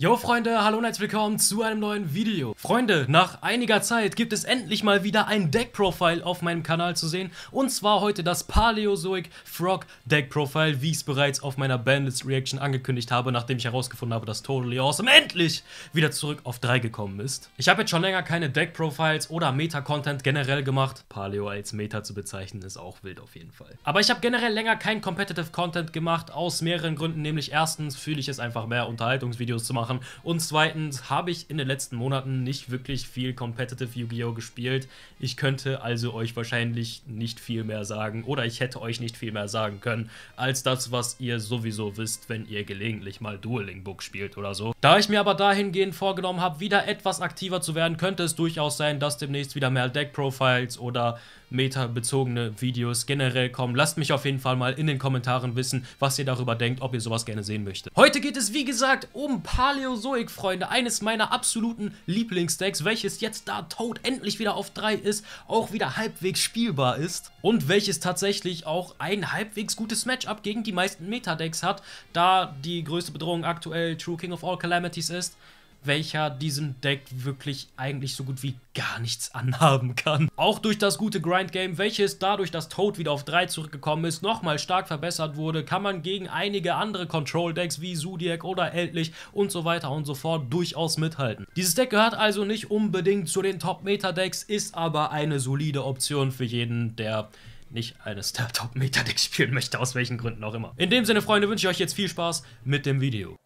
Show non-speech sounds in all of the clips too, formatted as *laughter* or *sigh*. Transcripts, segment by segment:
Jo Freunde, hallo und herzlich willkommen zu einem neuen Video. Freunde, nach einiger Zeit gibt es endlich mal wieder ein Deck-Profile auf meinem Kanal zu sehen. Und zwar heute das Paleozoic Frog Deck-Profile, wie ich es bereits auf meiner Bandits Reaction angekündigt habe, nachdem ich herausgefunden habe, dass Totally Awesome endlich wieder zurück auf 3 gekommen ist. Ich habe jetzt schon länger keine Deck-Profiles oder Meta-Content generell gemacht. Paleo als Meta zu bezeichnen ist auch wild auf jeden Fall. Aber ich habe generell länger kein Competitive-Content gemacht, aus mehreren Gründen. Nämlich erstens fühle ich es einfach mehr, Unterhaltungsvideos zu machen machen. Und zweitens habe ich in den letzten Monaten nicht wirklich viel Competitive Yu-Gi-Oh! gespielt. Ich könnte also euch wahrscheinlich nicht viel mehr sagen oder ich hätte euch nicht viel mehr sagen können, als das, was ihr sowieso wisst, wenn ihr gelegentlich mal Dueling Book spielt oder so. Da ich mir aber dahingehend vorgenommen habe, wieder etwas aktiver zu werden, könnte es durchaus sein, dass demnächst wieder mehr Deck Profiles oder meta-bezogene Videos generell kommen. Lasst mich auf jeden Fall mal in den Kommentaren wissen, was ihr darüber denkt, ob ihr sowas gerne sehen möchtet. Heute geht es, wie gesagt, um Paläozoik, Freunde. Eines meiner absoluten Lieblingsdecks, welches jetzt da Toad endlich wieder auf 3 ist, auch wieder halbwegs spielbar ist und welches tatsächlich auch ein halbwegs gutes Matchup gegen die meisten Meta-Decks hat, da die größte Bedrohung aktuell True King of All Calamities ist welcher diesem Deck wirklich eigentlich so gut wie gar nichts anhaben kann. Auch durch das gute Grindgame, welches dadurch, dass Toad wieder auf 3 zurückgekommen ist, nochmal stark verbessert wurde, kann man gegen einige andere Control-Decks wie Zodiac oder Eldlich und so weiter und so fort durchaus mithalten. Dieses Deck gehört also nicht unbedingt zu den Top-Meta-Decks, ist aber eine solide Option für jeden, der nicht eines der Top-Meta-Decks spielen möchte, aus welchen Gründen auch immer. In dem Sinne, Freunde, wünsche ich euch jetzt viel Spaß mit dem Video.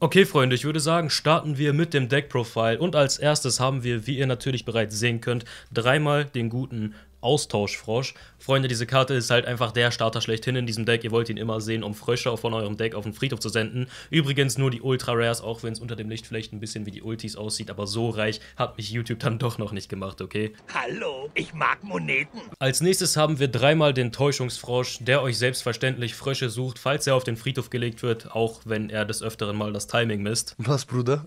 Okay, Freunde, ich würde sagen, starten wir mit dem Deck-Profile. Und als erstes haben wir, wie ihr natürlich bereits sehen könnt, dreimal den guten Austauschfrosch. Freunde, diese Karte ist halt einfach der Starter schlechthin in diesem Deck. Ihr wollt ihn immer sehen, um Frösche von eurem Deck auf den Friedhof zu senden. Übrigens nur die Ultra Rares, auch wenn es unter dem Licht vielleicht ein bisschen wie die Ultis aussieht, aber so reich hat mich YouTube dann doch noch nicht gemacht, okay? Hallo, ich mag Moneten. Als nächstes haben wir dreimal den Täuschungsfrosch, der euch selbstverständlich Frösche sucht, falls er auf den Friedhof gelegt wird, auch wenn er des Öfteren mal das Timing misst. Was, Bruder?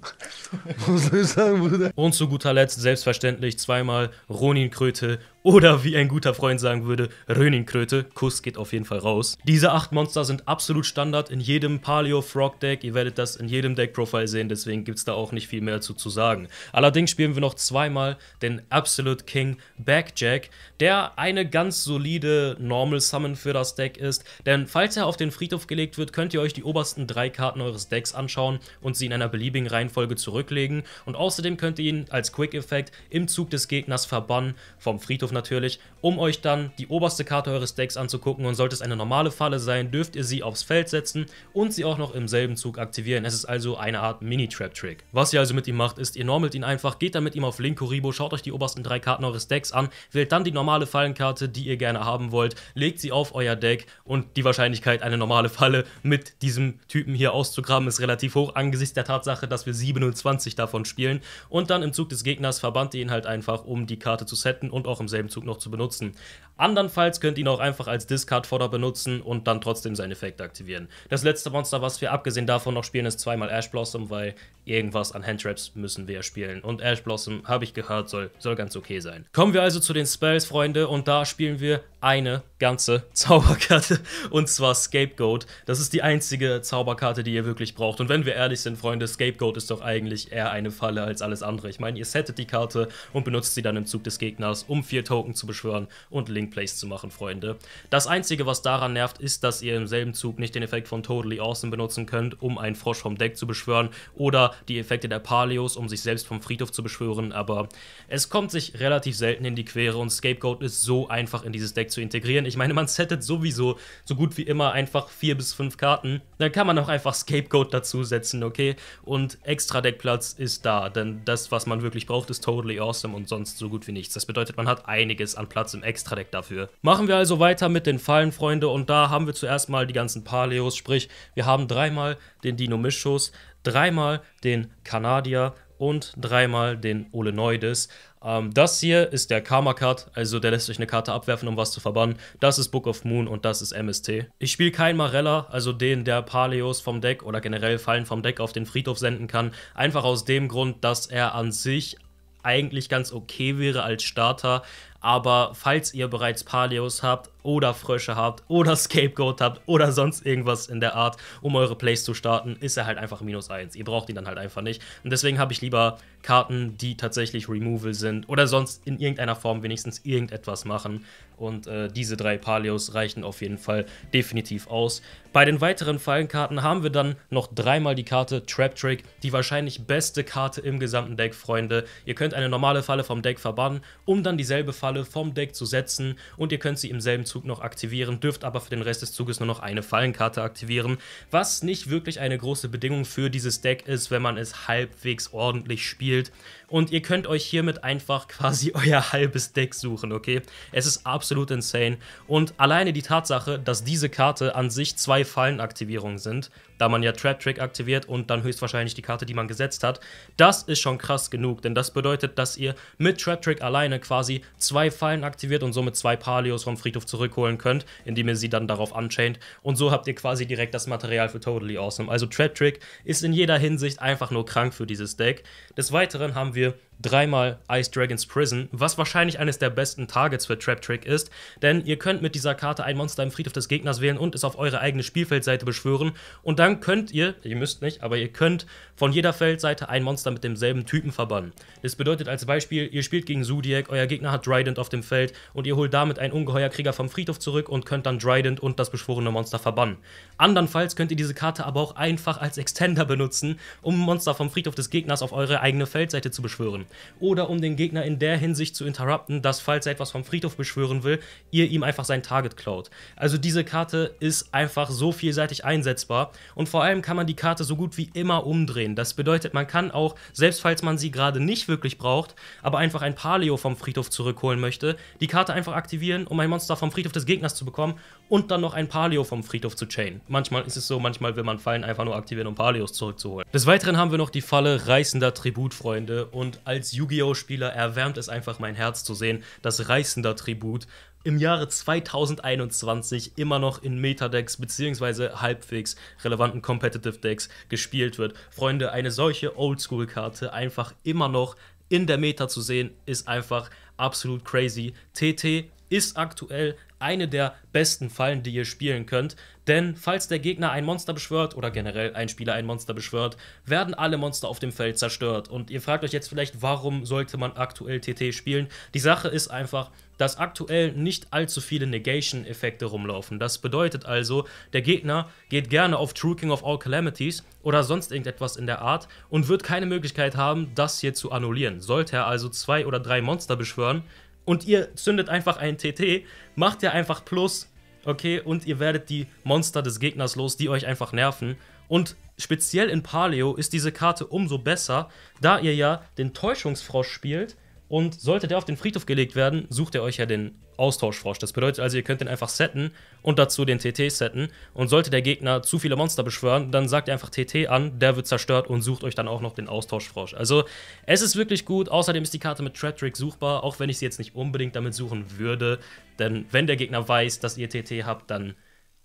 Was soll ich sagen, Bruder? Und zu guter Letzt selbstverständlich zweimal Ronin Kröte oder wie ein guter Freund sagen würde, Röninkröte, Kuss geht auf jeden Fall raus. Diese acht Monster sind absolut Standard in jedem Paleo-Frog-Deck. Ihr werdet das in jedem Deck-Profile sehen, deswegen gibt es da auch nicht viel mehr dazu zu sagen. Allerdings spielen wir noch zweimal den Absolute King Backjack, der eine ganz solide Normal-Summon für das Deck ist. Denn falls er auf den Friedhof gelegt wird, könnt ihr euch die obersten drei Karten eures Decks anschauen und sie in einer beliebigen Reihenfolge zurücklegen. Und außerdem könnt ihr ihn als Quick-Effekt im Zug des Gegners verbannen vom Friedhof Zugriff natürlich, um euch dann die oberste Karte eures Decks anzugucken und sollte es eine normale Falle sein, dürft ihr sie aufs Feld setzen und sie auch noch im selben Zug aktivieren. Es ist also eine Art Mini-Trap-Trick. Was ihr also mit ihm macht, ist, ihr normelt ihn einfach, geht dann mit ihm auf Link Kuribo, schaut euch die obersten drei Karten eures Decks an, wählt dann die normale Fallenkarte, die ihr gerne haben wollt, legt sie auf euer Deck und die Wahrscheinlichkeit, eine normale Falle mit diesem Typen hier auszugraben, ist relativ hoch angesichts der Tatsache, dass wir 27 davon spielen und dann im Zug des Gegners verbannt ihr ihn halt einfach, um die Karte zu setten und auch im selben selben Zug noch zu benutzen. Andernfalls könnt ihr ihn auch einfach als Discard-Fodder benutzen und dann trotzdem seinen Effekt aktivieren. Das letzte Monster, was wir abgesehen davon noch spielen, ist zweimal Ash Blossom, weil irgendwas an Handtraps müssen wir spielen. Und Ash Blossom, habe ich gehört, soll, soll ganz okay sein. Kommen wir also zu den Spells, Freunde, und da spielen wir eine ganze *laughs* Zauberkarte, und zwar Scapegoat. Das ist die einzige Zauberkarte, die ihr wirklich braucht. Und wenn wir ehrlich sind, Freunde, Scapegoat ist doch eigentlich eher eine Falle als alles andere. Ich meine, ihr settet die Karte und benutzt sie dann im Zug des Gegners, um vier Token zu beschwören und legt Swing-Plays zu machen, Freunde. Das Einzige, was daran nervt, ist, dass ihr im selben Zug nicht den Effekt von Totally Awesome benutzen könnt, um einen Frosch vom Deck zu beschwören oder die Effekte der Palios, um sich selbst vom Friedhof zu beschwören, aber es kommt sich relativ selten in die Quere und Scapegoat ist so einfach in dieses Deck zu integrieren. Ich meine, man settet sowieso so gut wie immer einfach vier bis fünf Karten, dann kann man auch einfach Scapegoat dazu setzen, okay? Und extra Deckplatz ist da, denn das, was man wirklich braucht, ist Totally Awesome und sonst so gut wie nichts. Das bedeutet, man hat einiges an Platz im Extra-Deck perfekt dafür. Machen wir also weiter mit den Fallen, Freunde. Und da haben wir zuerst mal die ganzen Paleos. Sprich, wir haben dreimal den Dino-Mischus, dreimal den Kanadier und dreimal den Olenoides. Ähm, das hier ist der Karma Card, also der lässt euch eine Karte abwerfen, um was zu verbannen. Das ist Book of Moon und das ist MST. Ich spiele keinen Marella, also den, der Paleos vom Deck oder generell Fallen vom Deck auf den Friedhof senden kann. Einfach aus dem Grund, dass er an sich eigentlich ganz okay wäre als Starter, aber falls ihr bereits Palios habt oder Frösche habt oder *laughs* Scapegoat habt oder sonst irgendwas in der Art, um eure Plays zu starten, ist er halt einfach minus 1. Ihr braucht ihn dann halt einfach nicht. Und deswegen habe ich lieber Karten, die tatsächlich Removal sind oder sonst in irgendeiner Form wenigstens irgendetwas machen. Und äh, diese drei Palios reichen auf jeden Fall definitiv aus. Bei den weiteren Fallenkarten haben wir dann noch dreimal die Karte Trap Trick, die wahrscheinlich beste Karte im gesamten Deck, Freunde. Ihr könnt eine normale Falle vom Deck verbannen, um dann dieselbe Falle Kristale vom Deck zu setzen und ihr könnt sie im selben Zug noch aktivieren, dürft aber für den Rest des Zuges nur noch eine Fallenkarte aktivieren, was nicht wirklich eine große Bedingung für dieses Deck ist, wenn man es halbwegs ordentlich spielt. Und ihr könnt euch hiermit einfach quasi *laughs* euer halbes Deck suchen, okay? Es ist absolut insane. Und alleine die Tatsache, dass diese Karte an sich zwei Fallenaktivierungen sind, da man ja Trap Trick aktiviert und dann höchstwahrscheinlich die Karte, die man gesetzt hat. Das ist schon krass genug, denn das bedeutet, dass ihr mit Trap Trick alleine quasi zwei Fallen aktiviert und somit zwei Palios vom Friedhof zurückholen könnt, indem ihr sie dann darauf unchained. Und so habt ihr quasi direkt das Material für Totally Awesome. Also Trap Trick ist in jeder Hinsicht einfach nur krank für dieses Deck. Des Weiteren haben wir dreimal Ice Dragons Prison, was wahrscheinlich eines der besten Targets für Trap Trick ist, denn ihr könnt mit dieser Karte ein Monster im Friedhof des Gegners wählen und es auf eure eigene Spielfeldseite beschwören und dann könnt ihr, ihr müsst nicht, aber ihr könnt von jeder Feldseite ein Monster mit demselben Typen verbannen. Das bedeutet als Beispiel, ihr spielt gegen Zodiac, euer Gegner hat Dryden auf dem Feld und ihr holt damit ein Ungeheuerkrieger vom Friedhof zurück und könnt dann Dryden und das beschworene Monster verbannen. Andernfalls könnt ihr diese Karte aber auch einfach als Extender benutzen, um Monster vom Friedhof des Gegners auf eure eigene Feldseite zu beschwören oder um den Gegner in der Hinsicht zu interrupten, dass falls er etwas vom Friedhof beschwören will, ihr ihm einfach sein Target klaut. Also diese Karte ist einfach so vielseitig einsetzbar und vor allem kann man die Karte so gut wie immer umdrehen. Das bedeutet, man kann auch, selbst falls man sie gerade nicht wirklich braucht, aber einfach ein Palio vom Friedhof zurückholen möchte, die Karte einfach aktivieren, um ein Monster vom Friedhof des Gegners zu bekommen und dann noch ein Palio vom Friedhof zu chainen. Manchmal ist es so, manchmal will man Fallen einfach nur aktivieren, um Palios zurückzuholen. Des Weiteren haben wir noch die Falle reißender Tributfreunde und all als Yu-Gi-Oh! Spieler erwärmt es einfach mein Herz zu sehen, dass reißender Tribut im Jahre 2021 immer noch in Meta-Decks bzw. halbwegs relevanten Competitive-Decks gespielt wird. Freunde, eine solche Oldschool-Karte einfach immer noch in der Meta zu sehen, ist einfach absolut crazy. TT ist aktuell eine der besten Fallen, die ihr spielen könnt. Denn falls der Gegner ein Monster beschwört oder generell ein Spieler ein Monster beschwört, werden alle Monster auf dem Feld zerstört. Und ihr fragt euch jetzt vielleicht, warum sollte man aktuell TT spielen? Die Sache ist einfach, dass aktuell nicht allzu viele Negation-Effekte rumlaufen. Das bedeutet also, der Gegner geht gerne auf True King of All Calamities oder sonst irgendetwas in der Art und wird keine Möglichkeit haben, das hier zu annullieren. Sollte er also zwei oder drei Monster beschwören und ihr zündet einfach einen TT, macht ihr einfach Plus okay? Und ihr werdet die Monster des Gegners los, die euch einfach nerven. Und speziell in Paleo ist diese Karte umso besser, da ihr ja den Täuschungsfrosch spielt, und sollte der auf den Friedhof gelegt werden, sucht ihr euch ja den Austauschfrosch. Das bedeutet also, ihr könnt den einfach setten und dazu den TT setten. Und sollte der Gegner zu viele Monster beschwören, dann sagt ihr einfach TT an, der wird zerstört und sucht euch dann auch noch den Austauschfrosch. Also es ist wirklich gut. Außerdem ist die Karte mit Threat Trick suchbar, auch wenn ich sie jetzt nicht unbedingt damit suchen würde. Denn wenn der Gegner weiß, dass ihr TT habt, dann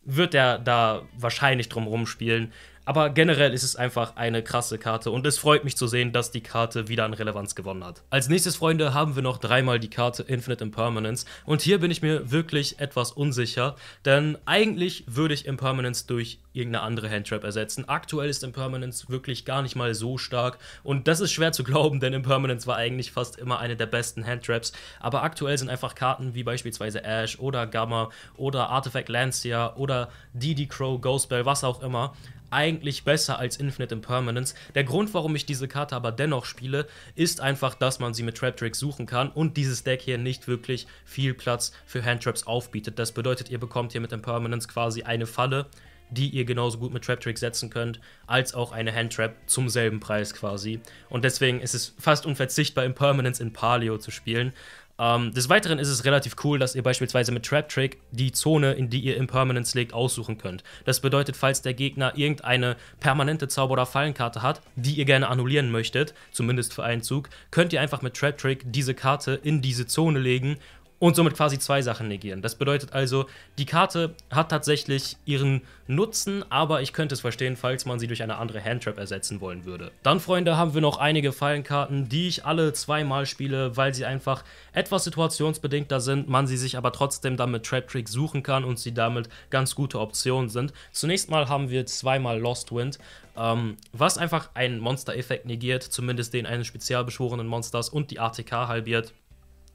wird er da wahrscheinlich drum rumspielen. Aber generell ist es einfach eine krasse Karte und es freut mich zu sehen, dass die Karte wieder an Relevanz gewonnen hat. Als nächstes, Freunde, haben wir noch dreimal die Karte Infinite Impermanence und hier bin ich mir wirklich etwas unsicher, denn eigentlich würde ich Impermanence durch irgendeine andere Handtrap ersetzen. Aktuell ist Impermanence wirklich gar nicht mal so stark und das ist schwer zu glauben, denn Impermanence war eigentlich fast immer eine der besten Handtraps, aber aktuell sind einfach Karten wie beispielsweise Ash oder Gamma oder Artifact Lancia oder DD Crow, Ghostbell, was auch immer, eigentlich besser als Infinite Impermanence. Der Grund, warum ich diese Karte aber dennoch spiele, ist einfach, dass man sie mit Trap Tricks suchen kann und dieses Deck hier nicht wirklich viel Platz für Handtraps aufbietet. Das bedeutet, ihr bekommt hier mit Impermanence quasi eine Falle, die ihr genauso gut mit Trap Tricks setzen könnt, als auch eine Handtrap zum selben Preis quasi. Und deswegen ist es fast unverzichtbar, Impermanence in Palio zu spielen. Ähm, des Weiteren ist es relativ cool, dass ihr beispielsweise mit Trap Trick die Zone, in die ihr Impermanence legt, aussuchen könnt. Das bedeutet, falls der Gegner irgendeine permanente Zauber- oder Fallenkarte hat, die ihr gerne annullieren möchtet, zumindest für einen Zug, könnt ihr einfach mit Trap Trick diese Karte in diese Zone legen und somit quasi zwei Sachen negieren. Das bedeutet also, die Karte hat tatsächlich ihren Nutzen, aber ich könnte es verstehen, falls man sie durch eine andere Handtrap ersetzen wollen würde. Dann, Freunde, haben wir noch einige Fallenkarten, die ich alle zweimal spiele, weil sie einfach etwas situationsbedingter sind, man sie sich aber trotzdem dann mit Trap Trick suchen kann und sie damit ganz gute Optionen sind. Zunächst mal haben wir zweimal Lost Wind, ähm, was einfach einen Monster-Effekt negiert, zumindest den eines spezial beschworenen Monsters und die ATK halbiert.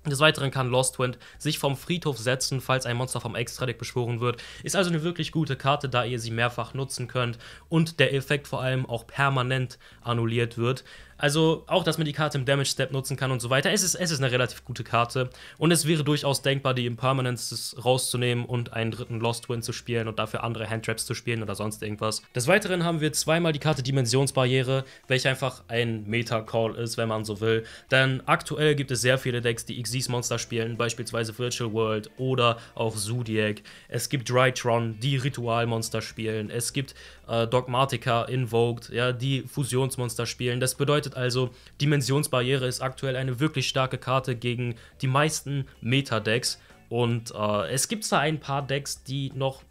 Des Weiteren kann Lostwind sich vom Friedhof setzen, falls ein Monster vom Extra-Deck beschworen wird. Ist also eine wirklich gute Karte, da ihr sie mehrfach nutzen könnt und der Effekt vor allem auch permanent annulliert wird. Also auch, dass man die Karte im Damage Step nutzen kann und so weiter. Es ist, es ist eine relativ gute Karte. Und es wäre durchaus denkbar, die Impermanences rauszunehmen und einen dritten Lost Win zu spielen und dafür andere Handtraps zu spielen oder sonst irgendwas. Des Weiteren haben wir zweimal die Karte Dimensionsbarriere, welche einfach ein Meta-Call ist, wenn man so will. Denn aktuell gibt es sehr viele Decks, die Xyz-Monster spielen, beispielsweise Virtual World oder auch Zodiac. Es gibt Drytron, die Ritualmonster spielen. Es gibt äh, Dogmatica, Invoked, ja, die Fusionsmonster spielen. Das bedeutet also, Dimensionsbarriere ist aktuell eine wirklich starke Karte gegen die meisten Meta-Decks. Und äh, es gibt da ein paar Decks, die noch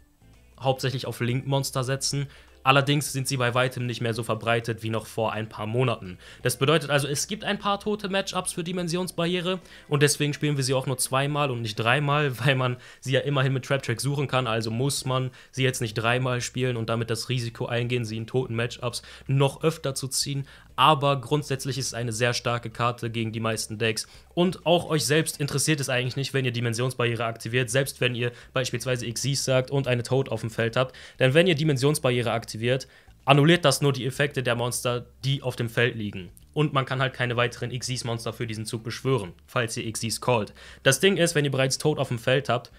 hauptsächlich auf Link-Monster setzen Allerdings sind sie bei weitem nicht mehr so verbreitet wie noch vor ein paar Monaten. Das bedeutet also, es gibt ein paar tote Matchups für Dimensionsbarriere und deswegen spielen wir sie auch nur zweimal und nicht dreimal, *laughs* weil man sie ja immerhin mit Trap Track suchen kann. Also muss man sie jetzt nicht dreimal spielen und damit das Risiko eingehen, sie in toten Matchups noch öfter zu ziehen aber grundsätzlich ist es eine sehr starke Karte gegen die meisten Decks. Und auch euch selbst interessiert es eigentlich nicht, wenn ihr Dimensionsbarriere aktiviert, selbst wenn ihr beispielsweise Xyz sagt und eine Toad auf dem Feld habt. Denn wenn ihr Dimensionsbarriere aktiviert, annulliert das nur die Effekte der Monster, die auf dem Feld liegen. Und man kann halt keine weiteren Xyz-Monster für diesen Zug beschwören, falls ihr Xyz callt. Das Ding ist, wenn ihr bereits Toad auf dem Feld habt,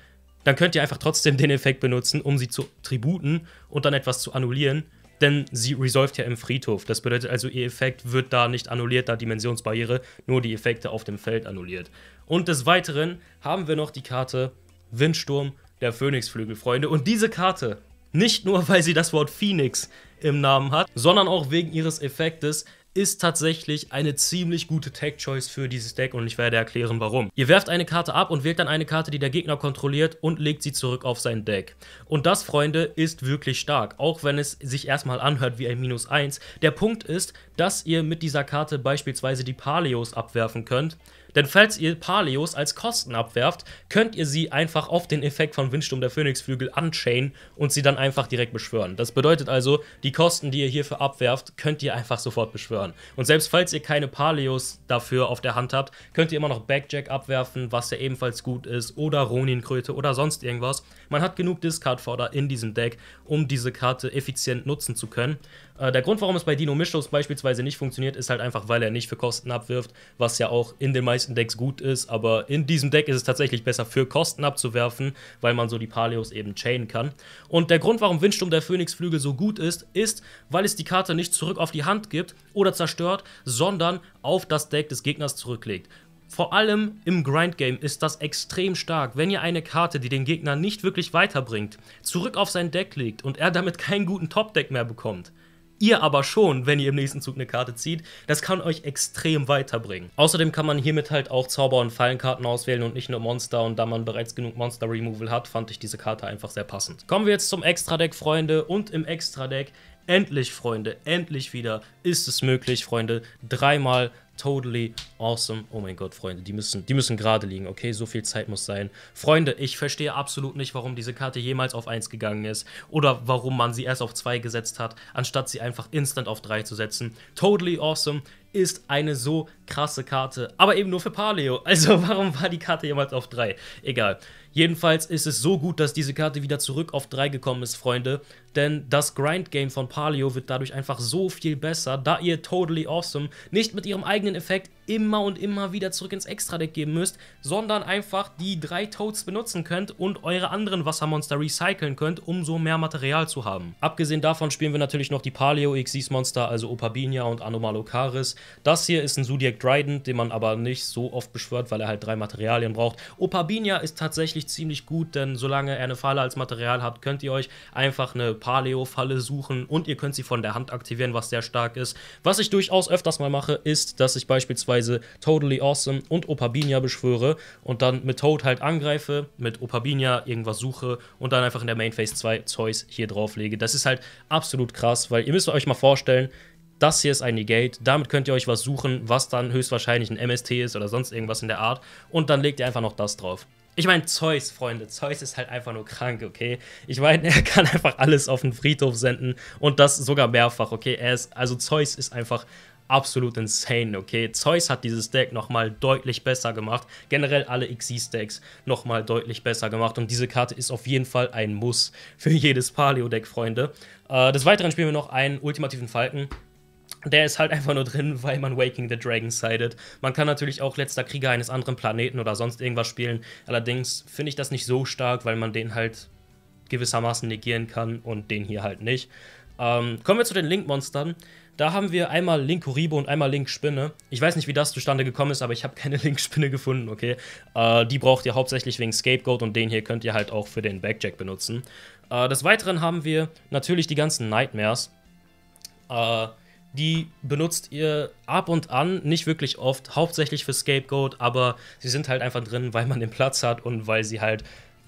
dann könnt ihr einfach trotzdem den Effekt benutzen, um sie zu Tributen und dann etwas zu annullieren denn sie resolved ja im Friedhof. Das bedeutet also, ihr Effekt wird da nicht annulliert, da Dimensionsbarriere, nur die Effekte auf dem Feld annulliert. Und des Weiteren haben wir noch die Karte Windsturm der Phönixflügel, Freunde. Und diese Karte, nicht nur *laughs* weil sie das Wort Phoenix im Namen hat, sondern auch wegen ihres Effektes, ist tatsächlich eine ziemlich gute Tech-Choice für dieses Deck und ich werde erklären, warum. Ihr werft eine Karte ab und wählt dann eine Karte, die der Gegner kontrolliert und legt sie zurück auf sein Deck. Und das, Freunde, ist wirklich stark, auch wenn es sich erstmal anhört wie ein Minus 1. Der Punkt ist, dass ihr mit dieser Karte beispielsweise die Paleos abwerfen könnt denn falls ihr Paleos als Kosten abwerft, könnt ihr sie einfach auf den Effekt von Windsturm der Phönixflügel unchainen und sie dann einfach direkt beschwören. Das bedeutet also, die Kosten, die ihr hierfür abwerft, könnt ihr einfach sofort beschwören. Und selbst falls ihr keine Paleos dafür auf der Hand habt, könnt ihr immer noch Backjack abwerfen, was ja ebenfalls gut ist, oder Roninkröte oder sonst irgendwas. Man hat genug Discard-Vorder in diesem Deck, um diese Karte effizient nutzen zu können. Äh, der Grund, warum es bei Dino Mischos beispielsweise nicht funktioniert, ist halt einfach, weil er nicht für Kosten abwirft, was ja auch in den meisten Decks gut ist. Aber in diesem Deck ist es tatsächlich besser, für Kosten abzuwerfen, weil man so die Paleos eben chainen kann. Und der Grund, warum Windsturm der Phönixflügel so gut ist, ist, weil es die Karte nicht zurück auf die Hand gibt oder zerstört, sondern auf das Deck des Gegners zurücklegt. Vor allem im Grindgame ist das extrem stark. Wenn ihr eine Karte, die den Gegner nicht wirklich weiterbringt, zurück auf sein Deck legt und er damit keinen guten Top-Deck mehr bekommt, ihr aber schon, wenn ihr im nächsten Zug eine Karte zieht. Das kann euch extrem weiterbringen. Außerdem kann man hiermit halt auch Zauber- und Fallenkarten auswählen und nicht nur Monster. Und da man bereits genug Monster-Removal hat, fand ich diese Karte einfach sehr passend. Kommen wir jetzt zum Extra-Deck, Freunde. Und im Extra-Deck Endlich, Freunde, endlich wieder ist es möglich, Freunde, dreimal Totally awesome. Oh mein Gott, Freunde, die müssen, die müssen gerade liegen, okay? So viel Zeit muss sein. Freunde, ich verstehe absolut nicht, warum diese Karte jemals auf 1 gegangen ist oder warum man sie erst auf 2 gesetzt hat, anstatt sie einfach instant auf 3 zu setzen. Totally awesome ist eine so krasse Karte. Aber eben nur für Paleo. *laughs* Also warum war die Karte jemals auf 3? Egal. Jedenfalls ist es so gut, dass diese Karte wieder zurück auf 3 gekommen ist, Freunde. Denn das Grind-Game von Paleo wird dadurch einfach so viel besser, da ihr Totally Awesome nicht mit ihrem eigenen Effekt immer und immer wieder zurück ins Extra-Deck geben müsst, sondern einfach die drei Toads benutzen könnt und eure anderen Wassermonster recyceln könnt, um so mehr Material zu haben. Abgesehen davon spielen wir natürlich noch die Paleo-Xyz-Monster, also Opabinia und Anomalocaris, das hier ist ein Zodiac Dryden, den man aber nicht so oft beschwört, weil er halt drei Materialien braucht. Opabinia ist tatsächlich ziemlich gut, denn solange er eine Falle als Material habt, könnt ihr euch einfach eine Paleo-Falle suchen und ihr könnt sie von der Hand aktivieren, was sehr stark ist. Was ich durchaus öfters mal mache, ist, dass ich beispielsweise Totally Awesome und Opabinia beschwöre und dann mit Toad halt angreife, mit Opabinia irgendwas suche und dann einfach in der Main Phase 2 Zeus hier drauflege. Das ist halt absolut krass, weil ihr müsst euch mal vorstellen, das hier ist ein Negate, damit könnt ihr euch was suchen, was dann höchstwahrscheinlich ein MST ist oder sonst irgendwas in der Art und dann legt ihr einfach noch das drauf. Ich meine, Zeus, Freunde, Zeus ist halt einfach nur krank, okay? Ich meine, *laughs* er kann einfach alles auf den Friedhof senden und das sogar mehrfach, okay? Er ist, also Zeus ist einfach absolut insane, okay? Zeus hat dieses Deck nochmal deutlich besser gemacht. Generell alle XC-Stacks nochmal deutlich besser gemacht. Und diese Karte ist auf jeden Fall ein Muss für jedes Paleo-Deck, Freunde. Äh, des Weiteren spielen wir noch einen ultimativen Falken der ist halt einfach nur drin, weil man Waking the Dragon sidet. Man kann natürlich auch letzter Krieger eines anderen Planeten oder sonst irgendwas spielen. Allerdings finde ich das nicht so stark, weil man den halt gewissermaßen negieren kann und den hier halt nicht. Ähm, kommen wir zu den Link-Monstern. Da haben wir einmal Link Kuribo und einmal Link Spinne. Ich weiß nicht, wie das zustande gekommen ist, aber ich habe keine *laughs* Link Spinne gefunden, okay? Äh, die braucht ihr hauptsächlich wegen Scapegoat und den hier könnt ihr halt auch für den Backjack benutzen. Äh, des Weiteren haben wir natürlich die ganzen Nightmares. Äh, die benutzt ihr ab und an, nicht wirklich oft, hauptsächlich für Scapegoat, aber sie sind halt einfach drin, weil man den Platz hat und weil sie halt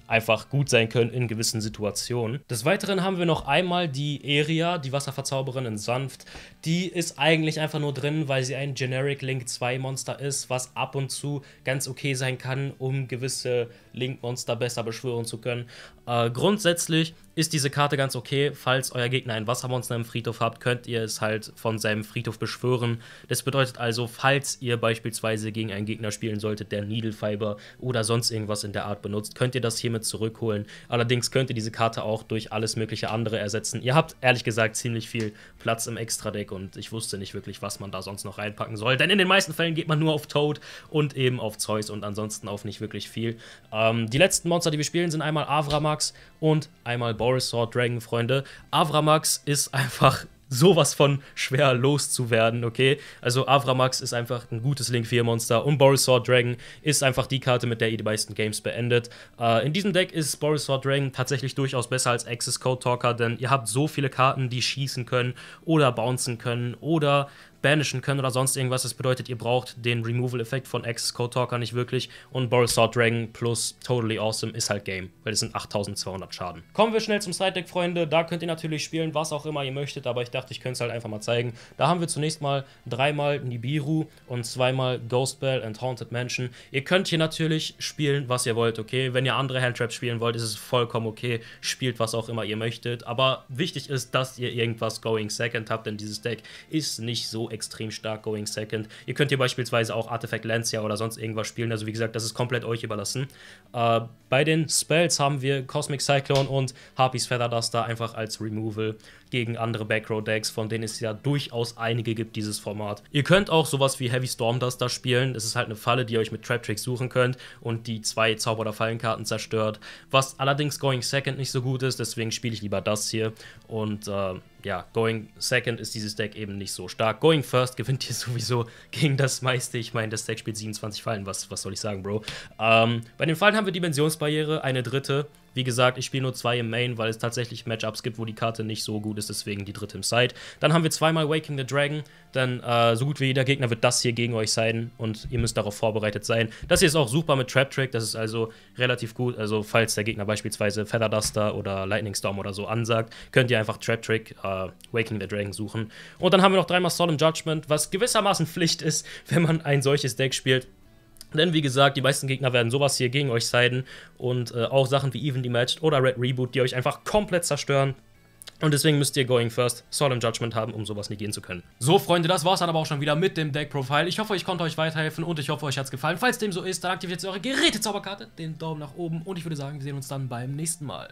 einfach gut sein können in gewissen Situationen. Des Weiteren haben wir noch einmal die Eria, die Wasserverzauberin in Sanft. Die ist eigentlich einfach nur drin, weil sie ein Generic Link 2 Monster ist, was ab und zu ganz okay sein kann, um gewisse Link Monster besser beschwören zu können. Äh, grundsätzlich ist diese Karte ganz okay. Falls euer Gegner ein Wassermonster im Friedhof habt, könnt ihr es halt von seinem Friedhof beschwören. Das bedeutet also, falls ihr beispielsweise gegen einen Gegner spielen solltet, der Needlefiber oder sonst irgendwas in der Art benutzt, könnt ihr das hier Probleme zurückholen. Allerdings könnt ihr diese Karte auch durch alles mögliche andere ersetzen. Ihr habt ehrlich gesagt ziemlich viel Platz im Extra-Deck und ich wusste nicht wirklich, was man da sonst noch reinpacken soll. Denn in den meisten Fällen geht man nur auf Toad und eben auf Zeus und ansonsten auf nicht wirklich viel. Ähm, die letzten Monster, die wir spielen, sind einmal Avramax und einmal Boris Sword Dragon, Freunde. Avramax ist einfach sowas von schwer loszuwerden, okay? Also Avramax ist einfach ein gutes Link 4 Monster und Borisaur Dragon ist einfach die Karte, mit der ihr die meisten Games beendet. Äh, in diesem Deck ist Borisaur Dragon tatsächlich durchaus besser als Access Code Talker, denn ihr habt so viele Karten, die schießen können oder bouncen können oder banishen können oder sonst irgendwas. Das bedeutet, ihr braucht den Removal-Effekt von ex Code Talker nicht wirklich. Und Boris Sword Dragon plus Totally Awesome ist halt Game, weil das sind 8200 Schaden. Kommen wir schnell zum Side-Deck, Freunde. Da könnt ihr natürlich spielen, was auch immer ihr möchtet, aber ich dachte, ich könnte es halt einfach mal zeigen. Da haben wir zunächst mal dreimal Nibiru und zweimal Ghost Bell and Haunted Mansion. Ihr könnt hier natürlich spielen, was ihr wollt, okay? Wenn ihr andere Handtraps spielen wollt, ist es vollkommen okay. Spielt, was auch immer ihr möchtet. Aber wichtig ist, dass ihr irgendwas Going Second habt, denn dieses Deck ist nicht so extrem stark Going Second. Ihr könnt hier beispielsweise auch Artifact Lancia oder sonst irgendwas spielen. Also wie gesagt, das ist komplett euch überlassen. Äh, bei den Spells haben wir Cosmic Cyclone und Harpies Feather Duster einfach als Removal gegen andere Backrow-Decks, von denen es ja durchaus einige gibt, dieses Format. Ihr könnt auch sowas wie Heavy Storm das da spielen. Es ist halt eine Falle, die ihr euch mit Trap Tricks suchen könnt und die zwei Zauber- oder Fallenkarten zerstört. Was allerdings Going Second nicht so gut ist, deswegen spiele ich lieber das hier. Und äh, ja, Going Second ist dieses Deck eben nicht so stark. Going First *laughs* gewinnt ihr sowieso gegen das meiste. Ich meine, das Deck spielt 27 Fallen. Was, was soll ich sagen, Bro? Ähm, bei den Fallen haben wir Dimensionsbarriere, eine dritte. Wie gesagt, ich spiele nur zwei im Main, weil es tatsächlich Matchups gibt, wo die Karte nicht so gut ist, deswegen die dritte im Side. Dann haben wir zweimal Waking the Dragon, denn äh, so gut wie jeder Gegner wird das hier gegen euch sein und ihr müsst darauf vorbereitet sein. Das hier ist auch super mit Trap Trick, das ist also relativ gut, also falls der Gegner beispielsweise Feather Duster oder Lightning Storm oder so ansagt, könnt ihr einfach Trap Trick äh, Waking the Dragon suchen. Und dann haben wir noch dreimal Solemn Judgment, was gewissermaßen Pflicht ist, *laughs* wenn man ein solches Deck spielt. Denn wie gesagt, die meisten Gegner werden sowas hier gegen euch siden und äh, auch Sachen wie Even Dematched oder Red Reboot, die euch einfach komplett zerstören. Und deswegen müsst ihr Going First Solemn Judgment haben, um sowas nicht gehen zu können. So, Freunde, das war's dann aber auch schon wieder mit dem Deck-Profile. Ich hoffe, ich konnte euch weiterhelfen und ich hoffe, euch hat's gefallen. Falls dem so ist, dann aktiviert eure Gerätezauberkarte, den Daumen nach oben und ich würde sagen, wir sehen uns dann beim nächsten Mal.